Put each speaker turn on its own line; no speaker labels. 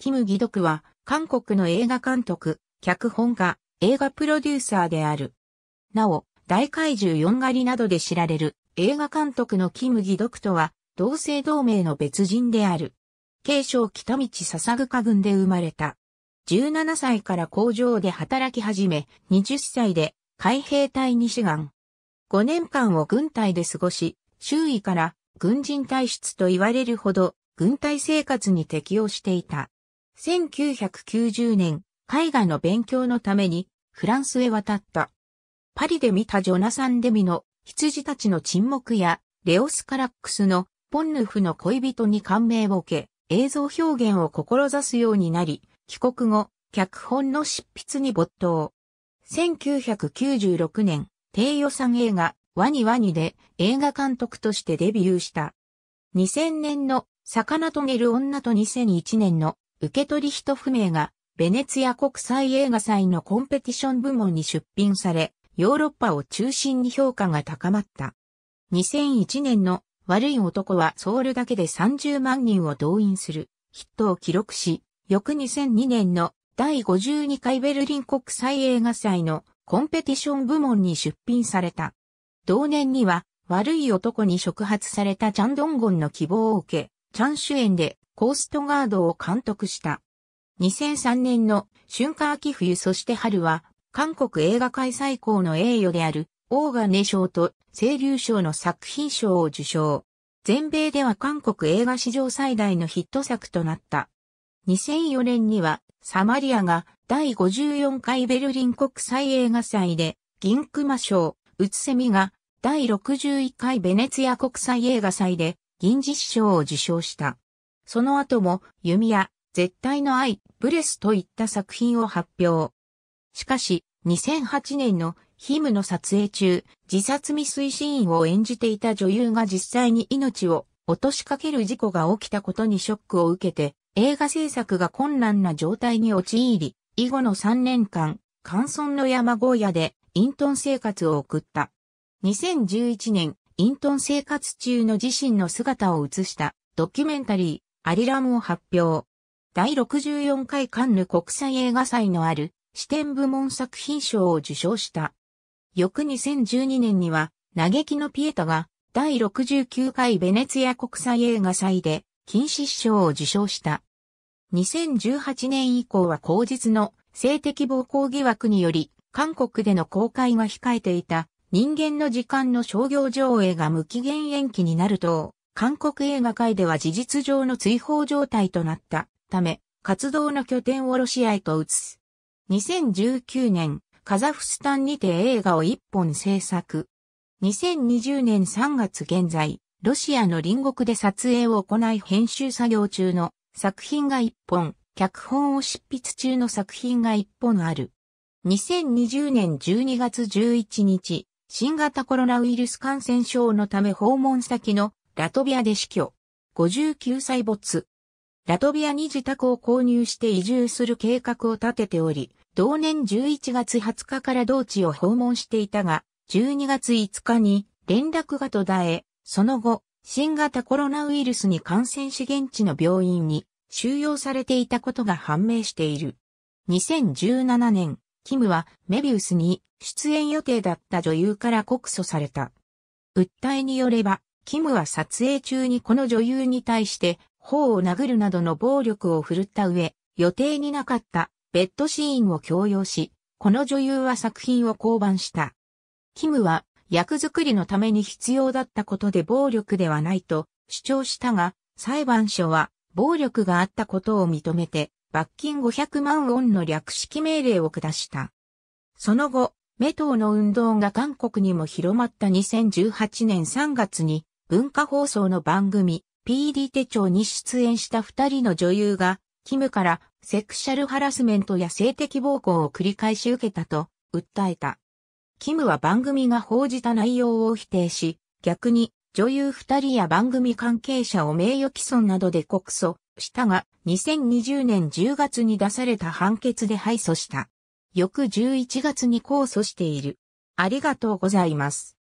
キム・ギドクは、韓国の映画監督、脚本家、映画プロデューサーである。なお、大怪獣四狩りなどで知られる映画監督のキム・ギドクとは、同姓同名の別人である。継承北道笹塚郡で生まれた。17歳から工場で働き始め、20歳で海兵隊に志願。5年間を軍隊で過ごし、周囲から軍人体質と言われるほど軍隊生活に適応していた。1990年、絵画の勉強のためにフランスへ渡った。パリで見たジョナサン・デミの羊たちの沈黙やレオス・カラックスのポンヌフの恋人に感銘を受け、映像表現を志すようになり、帰国後、脚本の執筆に没頭。1996年、低予算映画、ワニワニで映画監督としてデビューした。2000年の魚と寝る女と2001年の受け取り人不明が、ベネツィア国際映画祭のコンペティション部門に出品され、ヨーロッパを中心に評価が高まった。2001年の悪い男はソウルだけで30万人を動員するヒットを記録し、翌2002年の第52回ベルリン国際映画祭のコンペティション部門に出品された。同年には悪い男に触発されたチャンドンゴンの希望を受け、チャン主演でコーストガードを監督した。2003年の春夏秋冬そして春は、韓国映画界最高の栄誉である、オーガネ賞と清流賞の作品賞を受賞。全米では韓国映画史上最大のヒット作となった。2004年には、サマリアが第54回ベルリン国際映画祭で、銀熊賞、うつせみが第61回ベネツィア国際映画祭で、銀獅子賞を受賞した。その後も弓矢、絶対の愛、ブレスといった作品を発表。しかし、2008年のヒムの撮影中、自殺未遂シーンを演じていた女優が実際に命を落としかける事故が起きたことにショックを受けて、映画制作が困難な状態に陥り、以後の3年間、乾村の山小屋で隠遁生活を送った。2011年、ト遁生活中の自身の姿を映したドキュメンタリー、アリラムを発表。第64回カンヌ国際映画祭のある視点部門作品賞を受賞した。翌2012年には、嘆きのピエタが第69回ベネツィア国際映画祭で金獅子賞を受賞した。2018年以降は口実の性的暴行疑惑により、韓国での公開が控えていた人間の時間の商業上映が無期限延期になると、韓国映画界では事実上の追放状態となったため、活動の拠点をロシアへと移す。2019年、カザフスタンにて映画を一本制作。2020年3月現在、ロシアの隣国で撮影を行い編集作業中の作品が一本、脚本を執筆中の作品が一本ある。2020年12月11日、新型コロナウイルス感染症のため訪問先のラトビアで死去。59歳没。ラトビアに自宅を購入して移住する計画を立てており、同年11月20日から同地を訪問していたが、12月5日に連絡が途絶え、その後、新型コロナウイルスに感染し現地の病院に収容されていたことが判明している。2017年、キムはメビウスに出演予定だった女優から告訴された。訴えによれば、キムは撮影中にこの女優に対して頬を殴るなどの暴力を振るった上、予定になかったベッドシーンを強要し、この女優は作品を降板した。キムは役作りのために必要だったことで暴力ではないと主張したが、裁判所は暴力があったことを認めて罰金500万ウォンの略式命令を下した。その後、メトーの運動が韓国にも広まった2018年3月に文化放送の番組 PD 手帳に出演した二人の女優が、キムからセクシャルハラスメントや性的暴行を繰り返し受けたと訴えた。キムは番組が報じた内容を否定し、逆に女優二人や番組関係者を名誉毀損などで告訴、したが、2020年10月に出された判決で敗訴した。翌11月に控訴している。ありがとうございます。